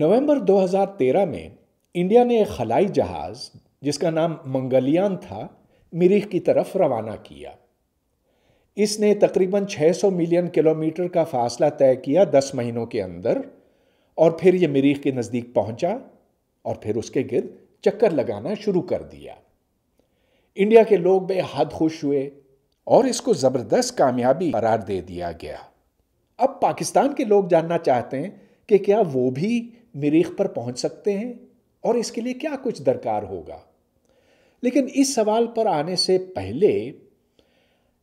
नवंबर 2013 में इंडिया ने एक खलाई जहाज़ जिसका नाम मंगलियान था मिरीख की तरफ रवाना किया इसने तकरीबन 600 मिलियन किलोमीटर का फासला तय किया 10 महीनों के अंदर और फिर यह मिरीख के नज़दीक पहुंचा और फिर उसके गिर चक्कर लगाना शुरू कर दिया इंडिया के लोग बेहद खुश हुए और इसको ज़बरदस्त कामयाबी करार दे दिया गया अब पाकिस्तान के लोग जानना चाहते हैं कि क्या वो भी मरीख पर पहुंच सकते हैं और इसके लिए क्या कुछ दरकार होगा लेकिन इस सवाल पर आने से पहले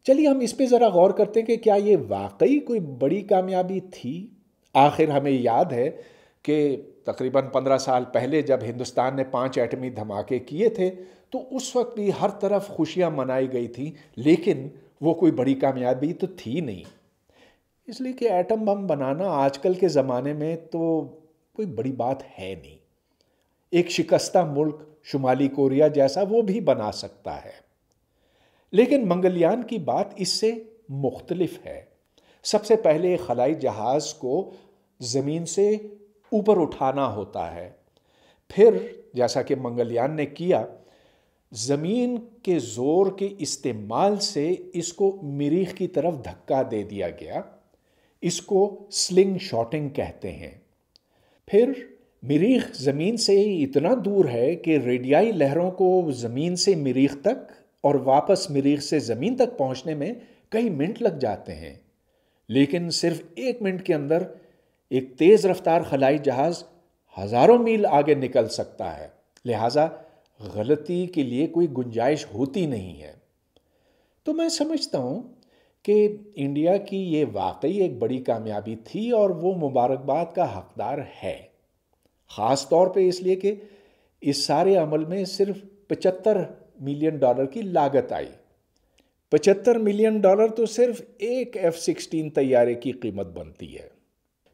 चलिए हम इस पे ज़रा गौर करते हैं कि क्या ये वाकई कोई बड़ी कामयाबी थी आखिर हमें याद है कि तकरीबन पंद्रह साल पहले जब हिंदुस्तान ने पांच एटमी धमाके किए थे तो उस वक्त भी हर तरफ खुशियां मनाई गई थी लेकिन वो कोई बड़ी कामयाबी तो थी नहीं इसलिए कि एटम बम बनाना आजकल के ज़माने में तो कोई बड़ी बात है नहीं एक शिकस्ता मुल्क शुमाली कोरिया जैसा वो भी बना सकता है लेकिन मंगलयान की बात इससे मुख्तलिफ है सबसे पहले खलाई जहाज़ को ज़मीन से ऊपर उठाना होता है फिर जैसा कि मंगलयान ने किया ज़मीन के ज़ोर के इस्तेमाल से इसको मरीख की तरफ धक्का दे दिया गया इसको स्लिंग शॉटिंग कहते हैं फिर मरीख ज़मीन से इतना दूर है कि रेडियाई लहरों को ज़मीन से मरीख तक और वापस मरीख से ज़मीन तक पहुंचने में कई मिनट लग जाते हैं लेकिन सिर्फ एक मिनट के अंदर एक तेज़ रफ्तार खलाई जहाज़ हज़ारों मील आगे निकल सकता है लिहाजा गलती के लिए कोई गुंजाइश होती नहीं है तो मैं समझता हूँ कि इंडिया की ये वाकई एक बड़ी कामयाबी थी और वो मुबारकबाद का हकदार है ख़ास तौर पे इसलिए कि इस सारे अमल में सिर्फ पचहत्तर मिलियन डॉलर की लागत आई पचहत्तर मिलियन डॉलर तो सिर्फ एक एफ़ सिक्सटीन तैयारे की कीमत बनती है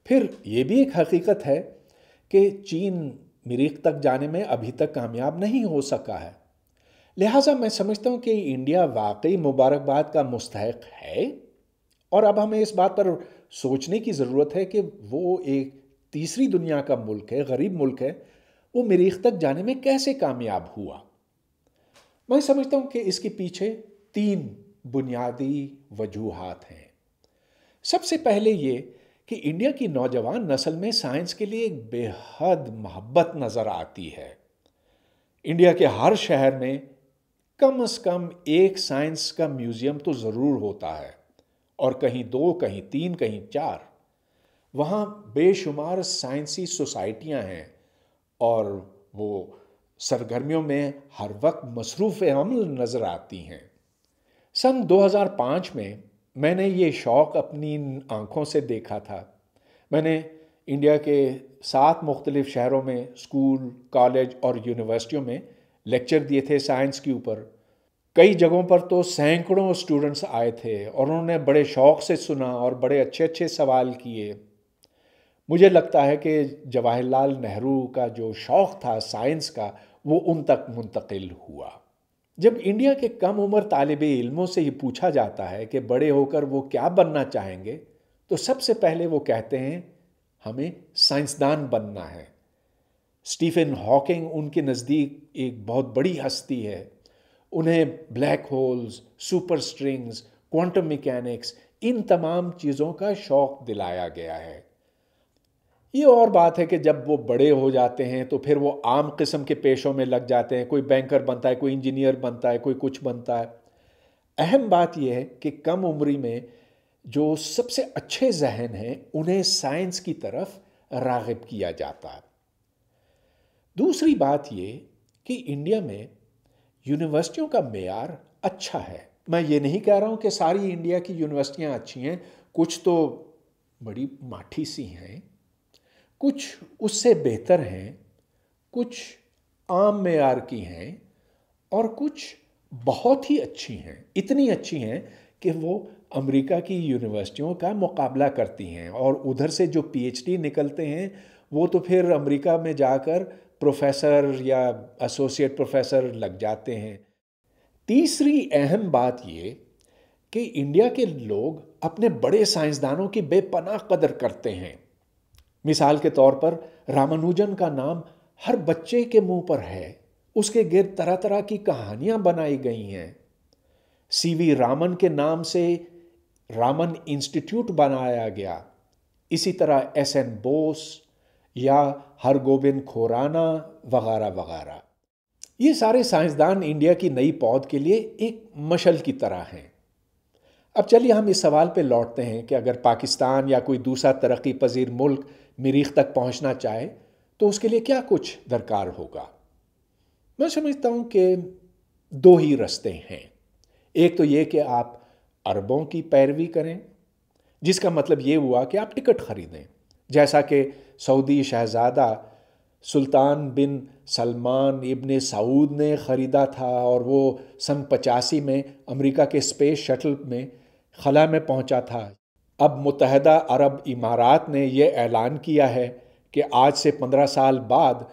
फिर ये भी एक हकीकत है कि चीन मरीख तक जाने में अभी तक कामयाब नहीं हो सका है लिहाजा मैं समझता हूँ कि इंडिया वाकई मुबारकबाद का मुस्तक है और अब हमें इस बात पर सोचने की ज़रूरत है कि वो एक तीसरी दुनिया का मुल्क है गरीब मुल्क है वो मरीख तक जाने में कैसे कामयाब हुआ मैं समझता हूँ कि इसके पीछे तीन बुनियादी वजूहत हैं सबसे पहले ये कि इंडिया की नौजवान नस्ल में साइंस के लिए एक बेहद मोहब्बत नज़र आती है इंडिया के हर शहर में कम से कम एक साइंस का म्यूज़ियम तो ज़रूर होता है और कहीं दो कहीं तीन कहीं चार वहाँ बेशुमार साइंसी सोसाइटियाँ हैं और वो सरगर्मियों में हर वक्त मसरूफ़ अमल नज़र आती हैं सन 2005 में मैंने ये शौक़ अपनी आँखों से देखा था मैंने इंडिया के सात मुख्तलिफ़ शहरों में स्कूल कॉलेज और यूनिवर्सिटियों में लेक्चर दिए थे साइंस के ऊपर कई जगहों पर तो सैकड़ों स्टूडेंट्स आए थे और उन्होंने बड़े शौक़ से सुना और बड़े अच्छे अच्छे सवाल किए मुझे लगता है कि जवाहरलाल नेहरू का जो शौक़ था साइंस का वो उन तक मुंतकिल हुआ जब इंडिया के कम उम्र तालब इल्मों से ये पूछा जाता है कि बड़े होकर वो क्या बनना चाहेंगे तो सबसे पहले वो कहते हैं हमें साइंसदान बनना है स्टीफन हॉकिंग उनके नज़दीक एक बहुत बड़ी हस्ती है उन्हें black holes super strings quantum mechanics इन तमाम चीज़ों का शौक दिलाया गया है ये और बात है कि जब वो बड़े हो जाते हैं तो फिर वो आम किस्म के पेशों में लग जाते हैं कोई बैंकर बनता है कोई इंजीनियर बनता है कोई कुछ बनता है अहम बात यह है कि कम उम्री में जो सबसे अच्छे जहन हैं उन्हें साइंस की तरफ रागब किया जाता है दूसरी बात ये कि इंडिया में यूनिवर्सिटियों का मैार अच्छा है मैं ये नहीं कह रहा हूँ कि सारी इंडिया की यूनिवर्सिटियाँ अच्छी हैं कुछ तो बड़ी माठी सी हैं कुछ उससे बेहतर हैं कुछ आम मैार की हैं और कुछ बहुत ही अच्छी हैं इतनी अच्छी हैं कि वो अमेरिका की यूनिवर्सिटियों का मुकाबला करती हैं और उधर से जो पीएचडी निकलते हैं वो तो फिर अमेरिका में जाकर प्रोफेसर या एसोसिएट प्रोफेसर लग जाते हैं तीसरी अहम बात ये कि इंडिया के लोग अपने बड़े साइंसदानों की बेपनाह कदर करते हैं मिसाल के तौर पर रामानुजन का नाम हर बच्चे के मुंह पर है उसके गिर तरह तरह की कहानियां बनाई गई हैं सीवी रामन के नाम से रामन इंस्टीट्यूट बनाया गया इसी तरह एस एन बोस या हरगोबिंद खोराना वगैरह वगैरह ये सारे साइंसदान इंडिया की नई पौध के लिए एक मशल की तरह हैं अब चलिए हम इस सवाल पे लौटते हैं कि अगर पाकिस्तान या कोई दूसरा तरक्की पजीर मुल्क मरीख तक पहुंचना चाहे तो उसके लिए क्या कुछ दरकार होगा मैं समझता हूं कि दो ही रस्ते हैं एक तो ये कि आप अरबों की पैरवी करें जिसका मतलब ये हुआ कि आप टिकट खरीदें जैसा कि सऊदी शहज़ादा Sultan bin Salman ibn Saud ने ख़रीदा था और वो सन पचासी में अमेरिका के स्पेस शटल में खला में पहुंचा था अब मुतहदा अरब इमारात ने यह ऐलान किया है कि आज से पंद्रह साल बाद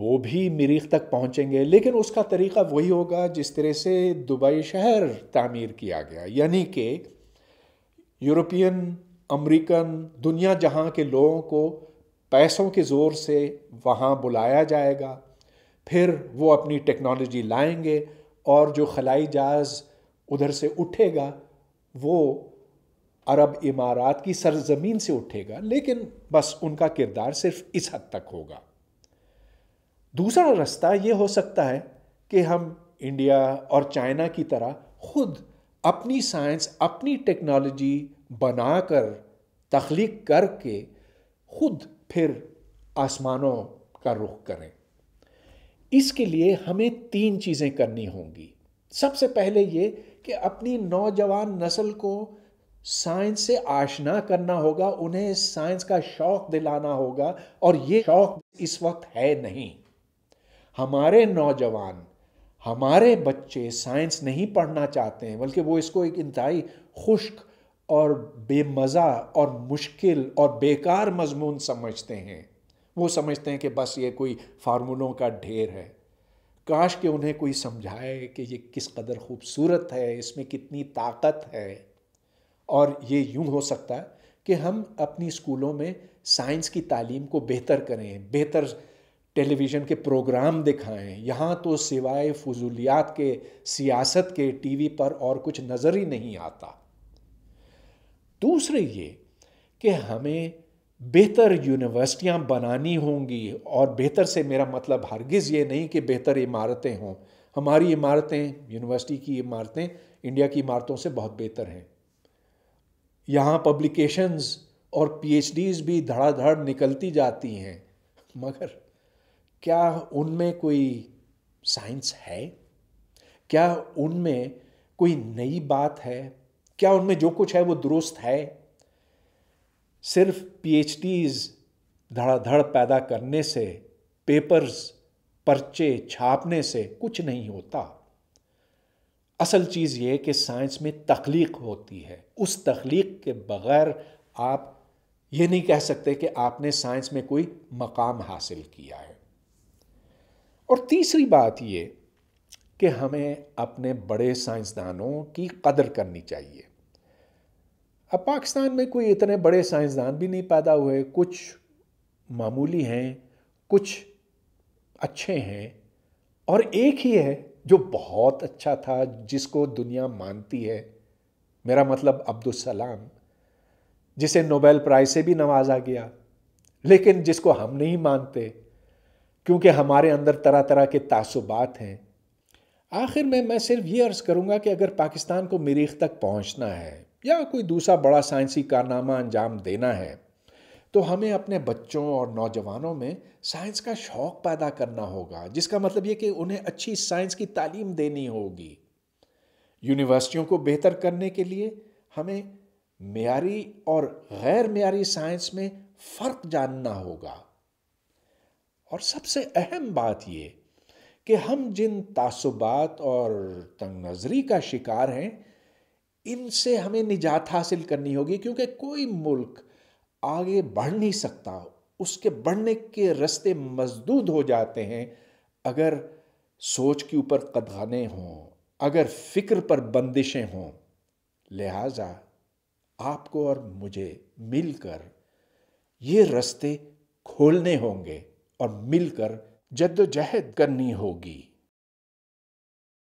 वो भी मरीख तक पहुंचेंगे लेकिन उसका तरीक़ा वही होगा जिस तरह से दुबई शहर तामीर किया गया यानी कि यूरोपियन अमेरिकन दुनिया जहां के लोगों को पैसों के ज़ोर से वहाँ बुलाया जाएगा फिर वो अपनी टेक्नोलॉजी लाएंगे और जो खलाई जहाज़ उधर से उठेगा वो अरब इमारात की सरजमीन से उठेगा लेकिन बस उनका किरदार सिर्फ इस हद तक होगा दूसरा रास्ता ये हो सकता है कि हम इंडिया और चाइना की तरह खुद अपनी साइंस अपनी टेक्नोलॉजी बनाकर तख्लीक करके खुद फिर आसमानों का रुख करें इसके लिए हमें तीन चीज़ें करनी होंगी सबसे पहले ये कि अपनी नौजवान नस्ल को साइंस से आशना करना होगा उन्हें साइंस का शौक दिलाना होगा और ये शौक इस वक्त है नहीं हमारे नौजवान हमारे बच्चे साइंस नहीं पढ़ना चाहते हैं बल्कि वो इसको एक इंतहाई खुश्क और बेमज़ा और मुश्किल और बेकार मजमून समझते हैं वो समझते हैं कि बस ये कोई फार्मूलों का ढेर है काश के उन्हें कोई समझाए कि ये किस कदर खूबसूरत है इसमें कितनी ताकत है और ये यूँ हो सकता है कि हम अपनी स्कूलों में साइंस की तालीम को बेहतर करें बेहतर टेलीविज़न के प्रोग्राम दिखाएं यहाँ तो सिवाय फजूलियात के सियासत के टीवी पर और कुछ नज़र ही नहीं आता दूसरे ये कि हमें बेहतर यूनिवर्सिटियाँ बनानी होंगी और बेहतर से मेरा मतलब हरगिज़ ये नहीं कि बेहतर इमारतें हों हमारी इमारतें यूनिवर्सिटी की इमारतें इंडिया की इमारतों से बहुत बेहतर हैं यहाँ पब्लिकेशंस और पीएचडीज़ भी धड़ाधड़ निकलती जाती हैं मगर क्या उनमें कोई साइंस है क्या उनमें कोई नई बात है क्या उनमें जो कुछ है वो दुरुस्त है सिर्फ पीएचडीज धड़ाधड़ पैदा करने से पेपर्स पर्चे छापने से कुछ नहीं होता असल चीज़ ये कि साइंस में तख्लीक होती है उस तख्लीक के बगैर आप ये नहीं कह सकते कि आपने साइंस में कोई मकाम हासिल किया है और तीसरी बात ये कि हमें अपने बड़े साइंसदानों की कदर करनी चाहिए अब पाकिस्तान में कोई इतने बड़े साइंसदान भी नहीं पैदा हुए कुछ मामूली हैं कुछ अच्छे हैं और एक ही है जो बहुत अच्छा था जिसको दुनिया मानती है मेरा मतलब अब्दुलसलाम जिसे नोबेल प्राइज़ से भी नवाजा गया लेकिन जिसको हम नहीं मानते क्योंकि हमारे अंदर तरह तरह के तासुबात हैं आखिर में मैं सिर्फ ये अर्ज़ करूँगा कि अगर पाकिस्तान को मरीख तक पहुँचना है या कोई दूसरा बड़ा साइंसी कारनामा अंजाम देना है तो हमें अपने बच्चों और नौजवानों में साइंस का शौक़ पैदा करना होगा जिसका मतलब ये कि उन्हें अच्छी साइंस की तालीम देनी होगी यूनिवर्सिटियों को बेहतर करने के लिए हमें मीरी और गैर मेयारी साइंस में फ़र्क जानना होगा और सबसे अहम बात ये कि हम जिन तासुबात और तंग नज़री का शिकार हैं इनसे हमें निजात हासिल करनी होगी क्योंकि कोई मुल्क आगे बढ़ नहीं सकता उसके बढ़ने के रास्ते मजदूद हो जाते हैं अगर सोच के ऊपर कदगाने हों अगर फिक्र पर बंदिशें हों लिहाजा आपको और मुझे मिलकर ये रास्ते खोलने होंगे और मिलकर जद्दोजहद करनी होगी